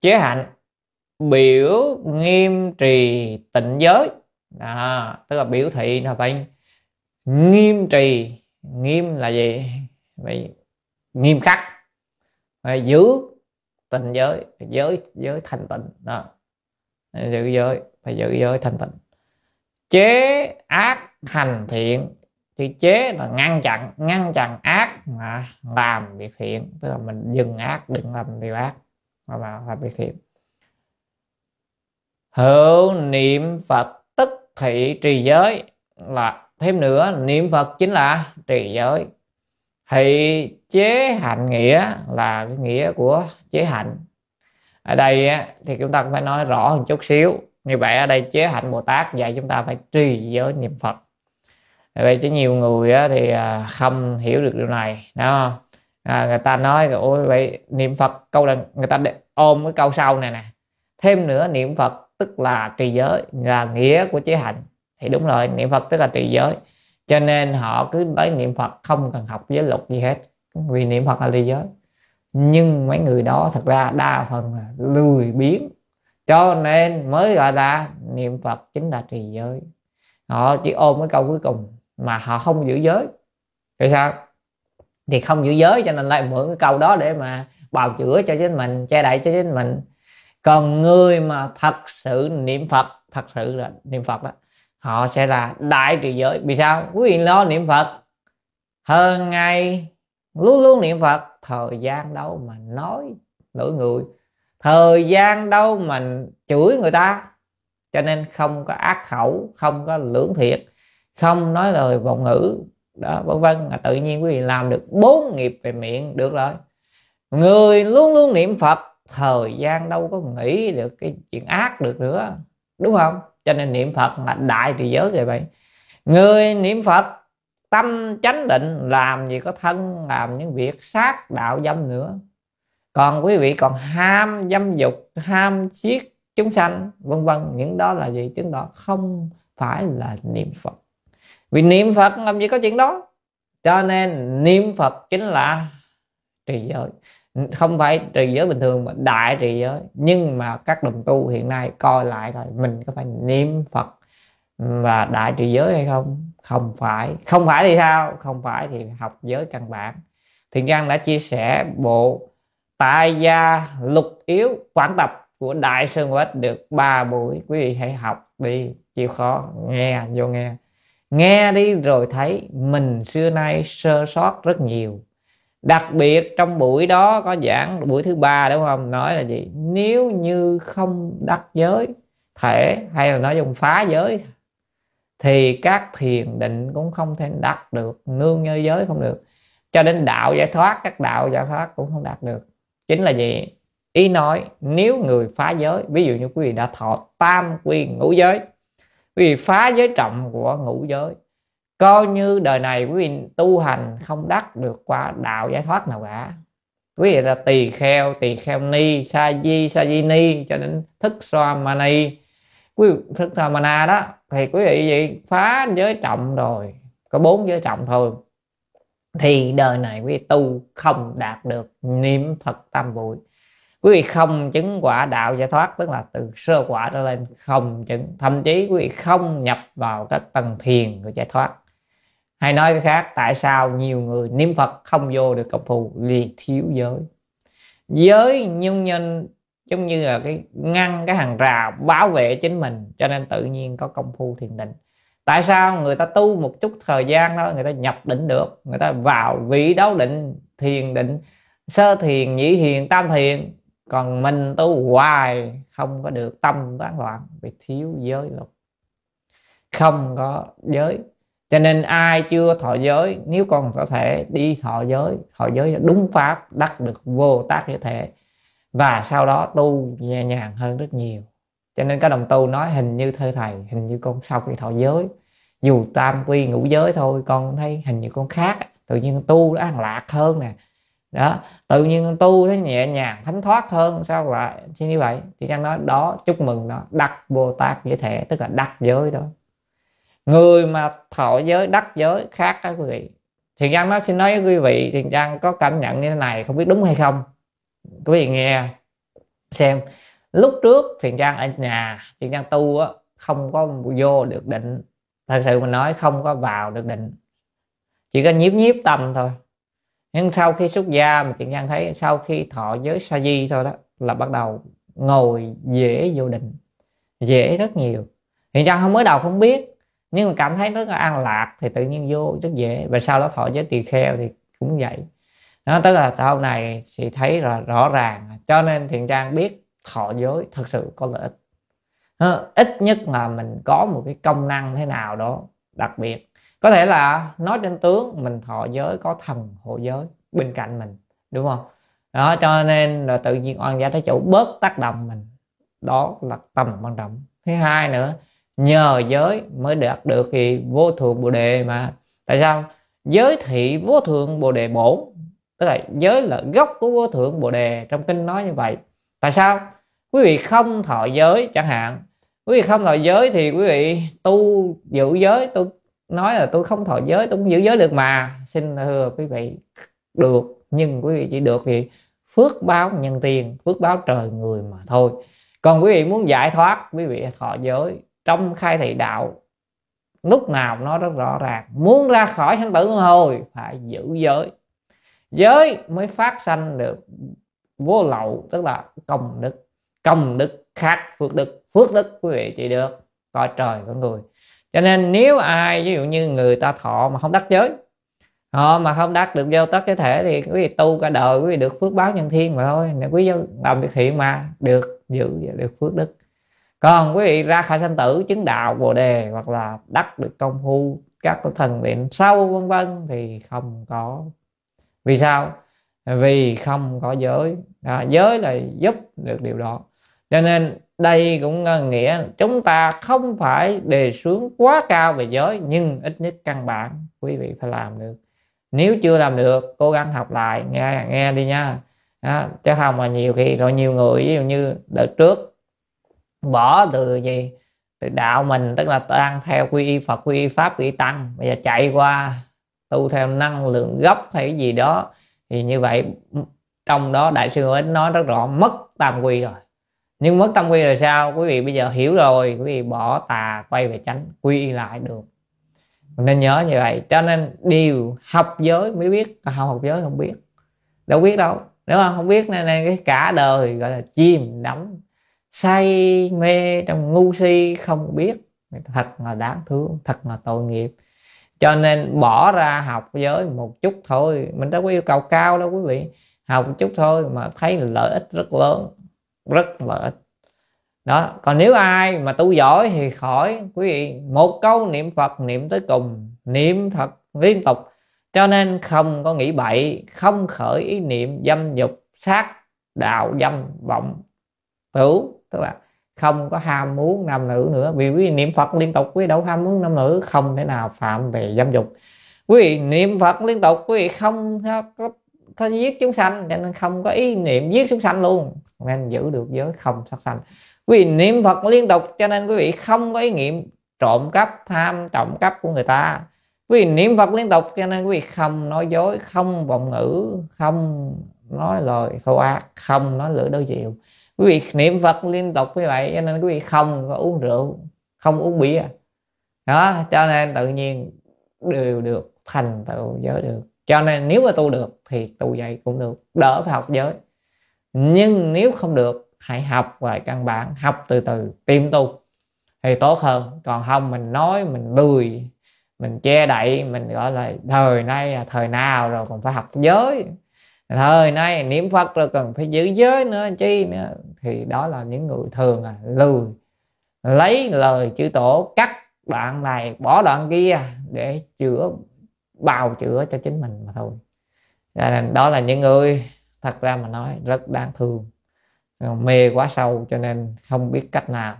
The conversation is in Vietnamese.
chế hạnh biểu nghiêm trì tịnh giới đó, tức là biểu thị là phải nghiêm trì nghiêm là gì phải nghiêm khắc phải giữ tịnh giới giới giới thành tịnh đó giữ giới phải giữ giới thành tịnh chế ác thành thiện thì chế là ngăn chặn ngăn chặn ác mà làm việc thiện tức là mình dừng ác đừng làm điều ác mà bạn làm việc thiện hữu niệm phật tức thị trì giới là thêm nữa niệm phật chính là trì giới thì chế hạnh nghĩa là cái nghĩa của chế hạnh ở đây thì chúng ta cũng phải nói rõ một chút xíu như vậy ở đây chế hạnh bồ tát dạy chúng ta phải trì giới niệm phật vậy chứ nhiều người thì à, không hiểu được điều này đúng không à, người ta nói ôi vậy niệm phật câu là người ta để, ôm cái câu sau này nè thêm nữa niệm phật tức là trì giới là nghĩa của chế hạnh thì đúng rồi niệm phật tức là trì giới cho nên họ cứ tới niệm phật không cần học giới luật gì hết vì niệm phật là trì giới nhưng mấy người đó thật ra đa phần là lười biếng cho nên mới gọi là niệm phật chính là trì giới họ chỉ ôm cái câu cuối cùng mà họ không giữ giới tại sao thì không giữ giới cho nên lại mượn cái câu đó để mà bào chữa cho chính mình che đậy cho chính mình còn người mà thật sự niệm phật thật sự là niệm phật đó họ sẽ là đại trì giới vì sao quý vị lo niệm phật hơn ngày luôn luôn niệm phật thời gian đâu mà nói lỗi người thời gian đâu mình chửi người ta cho nên không có ác khẩu không có lưỡng thiệt không nói lời vọng ngữ đó vân vân là tự nhiên quý vị làm được bốn nghiệp về miệng được rồi người luôn luôn niệm phật thời gian đâu có nghĩ được cái chuyện ác được nữa đúng không cho nên niệm phật là đại thì giới vậy vậy người niệm phật tâm chánh định làm gì có thân làm những việc sát đạo dâm nữa còn quý vị còn ham dâm dục ham giết chúng sanh vân vân những đó là gì chứng đó không phải là niệm phật vì niệm phật làm gì có chuyện đó cho nên niệm phật chính là trì giới không phải trì giới bình thường mà đại trì giới nhưng mà các đồng tu hiện nay coi lại rồi mình có phải niệm phật và đại trì giới hay không không phải không phải thì sao không phải thì học giới căn bản thiện trang đã chia sẻ bộ tại gia lục yếu quảng tập của đại sơn quách được 3 buổi quý vị hãy học đi chịu khó nghe vô nghe nghe đi rồi thấy mình xưa nay sơ sót rất nhiều đặc biệt trong buổi đó có giảng buổi thứ ba đúng không nói là gì nếu như không đắc giới thể hay là nói dùng phá giới thì các thiền định cũng không thể đạt được nương như giới không được cho đến đạo giải thoát các đạo giải thoát cũng không đạt được chính là gì ý nói nếu người phá giới ví dụ như quý vị đã thọ tam quy ngũ giới quý vị phá giới trọng của ngũ giới coi như đời này quý vị tu hành không đắc được qua đạo giải thoát nào cả quý vị là tỳ kheo tỳ kheo ni sa di sa di ni cho đến thức so xoa ni, quý vị thức xoa mana đó thì quý vị vậy phá giới trọng rồi có bốn giới trọng thôi thì đời này quý vị tu không đạt được niệm phật tam bụi quý vị không chứng quả đạo giải thoát tức là từ sơ quả trở lên không chứng thậm chí quý vị không nhập vào các tầng thiền của giải thoát hay nói cái khác tại sao nhiều người niệm phật không vô được cộng phù vì thiếu giới giới nhung nhân giống như là cái ngăn cái hàng rào bảo vệ chính mình cho nên tự nhiên có công phu thiền định tại sao người ta tu một chút thời gian đó người ta nhập định được người ta vào vị đấu định thiền định sơ thiền nhị thiền tam thiền còn mình tu hoài không có được tâm tán loạn vì thiếu giới luật không có giới cho nên ai chưa thọ giới nếu còn có thể đi thọ giới thọ giới đúng pháp đắc được vô tác như thể và sau đó tu nhẹ nhàng hơn rất nhiều cho nên các đồng tu nói hình như thơ thầy hình như con sau khi thọ giới dù tam quy ngũ giới thôi con thấy hình như con khác tự nhiên tu nó an lạc hơn nè đó tự nhiên tu thấy nhẹ nhàng thánh thoát hơn sao lại chứ như vậy thì cha nói đó chúc mừng nó đắc bồ tát giới thể tức là đặt giới đó người mà thọ giới đắc giới khác các quý vị thì trang nó xin nói với quý vị thì trang có cảm nhận như thế này không biết đúng hay không quý vị nghe xem lúc trước thì trang ở nhà thì trang tu á không có vô được định thật sự mình nói không có vào được định chỉ có nhiếp nhiếp tâm thôi nhưng sau khi xuất gia mà thiện nhân thấy sau khi thọ giới sa di thôi đó là bắt đầu ngồi dễ vô định dễ rất nhiều thiện nhân không mới đầu không biết nhưng mà cảm thấy rất là an lạc thì tự nhiên vô rất dễ và sau đó thọ giới tỳ kheo thì cũng vậy đó tức là sau này thì thấy là rõ ràng cho nên thiện trang biết thọ giới thật sự có lợi ích ít nhất là mình có một cái công năng thế nào đó đặc biệt có thể là nói trên tướng mình thọ giới có thần hộ giới bên cạnh mình đúng không đó cho nên là tự nhiên oan gia trái chủ bớt tác động mình đó là tầm quan trọng thứ hai nữa nhờ giới mới đạt được thì vô thượng bồ đề mà tại sao giới thị vô thượng bồ đề bổ tức là giới là gốc của vô thượng bồ đề trong kinh nói như vậy tại sao quý vị không thọ giới chẳng hạn quý vị không thọ giới thì quý vị tu giữ giới tu nói là tôi không thọ giới tôi cũng giữ giới được mà xin thưa quý vị được nhưng quý vị chỉ được gì phước báo nhân tiền phước báo trời người mà thôi còn quý vị muốn giải thoát quý vị thọ giới trong khai thị đạo lúc nào nó rất rõ ràng muốn ra khỏi sanh tử luân hồi phải giữ giới giới mới phát sanh được vô lậu tức là công đức công đức khác phước đức phước đức quý vị chỉ được coi trời có người cho nên nếu ai ví dụ như người ta thọ mà không đắc giới họ mà không đắc được vô tất cái thể thì quý vị tu cả đời quý vị được phước báo nhân thiên mà thôi nếu quý vị làm việc thiện mà được giữ được phước đức còn quý vị ra khỏi sanh tử chứng đạo bồ đề hoặc là đắc được công phu các cái thần điện sâu vân vân thì không có vì sao vì không có giới à, giới là giúp được điều đó cho nên đây cũng nghĩa chúng ta không phải đề xuống quá cao về giới nhưng ít nhất căn bản quý vị phải làm được nếu chưa làm được cố gắng học lại nghe nghe đi nha đó, chứ không mà nhiều khi rồi nhiều người ví dụ như đợt trước bỏ từ gì từ đạo mình tức là đang theo quy y Phật quy y pháp quy y tăng bây giờ chạy qua tu theo năng lượng gốc hay cái gì đó thì như vậy trong đó đại sư ấy nói rất rõ mất tam quy rồi nhưng mất tâm quy rồi sao quý vị bây giờ hiểu rồi quý vị bỏ tà quay về tránh quy lại được nên nhớ như vậy cho nên điều học giới mới biết học học giới không biết đâu biết đâu nếu không không biết nên, nên cái cả đời gọi là chìm đắm say mê trong ngu si không biết thật là đáng thương thật là tội nghiệp cho nên bỏ ra học giới một chút thôi mình đâu có yêu cầu cao đâu quý vị học một chút thôi mà thấy lợi ích rất lớn rất là ít đó còn nếu ai mà tu giỏi thì khỏi quý vị một câu niệm phật niệm tới cùng niệm thật liên tục cho nên không có nghĩ bậy không khởi ý niệm dâm dục sát đạo dâm vọng tửu tức là không có ham muốn nam nữ nữa vì quý vị niệm phật liên tục quý vị đâu ham muốn nam nữ không thể nào phạm về dâm dục quý vị niệm phật liên tục quý vị không có có giết chúng sanh cho nên không có ý niệm giết chúng sanh luôn nên giữ được giới không sát sanh quý vị niệm phật liên tục cho nên quý vị không có ý niệm trộm cắp tham trộm cắp của người ta quý vị niệm phật liên tục cho nên quý vị không nói dối không vọng ngữ không nói lời thô ác không nói lưỡi đối chịu quý vị niệm phật liên tục như vậy cho nên quý vị không có uống rượu không uống bia đó cho nên tự nhiên đều được thành tựu giới được cho nên nếu mà tu được thì tu dạy cũng được đỡ phải học giới nhưng nếu không được hãy học về căn bản học từ từ tìm tu thì tốt hơn còn không mình nói mình lười mình che đậy mình gọi là thời nay là thời nào rồi còn phải học giới thời nay niệm phật rồi cần phải giữ giới nữa chi nữa thì đó là những người thường à lười lấy lời chữ tổ cắt đoạn này bỏ đoạn kia để chữa bào chữa cho chính mình mà thôi đó là những người thật ra mà nói rất đáng thương mê quá sâu cho nên không biết cách nào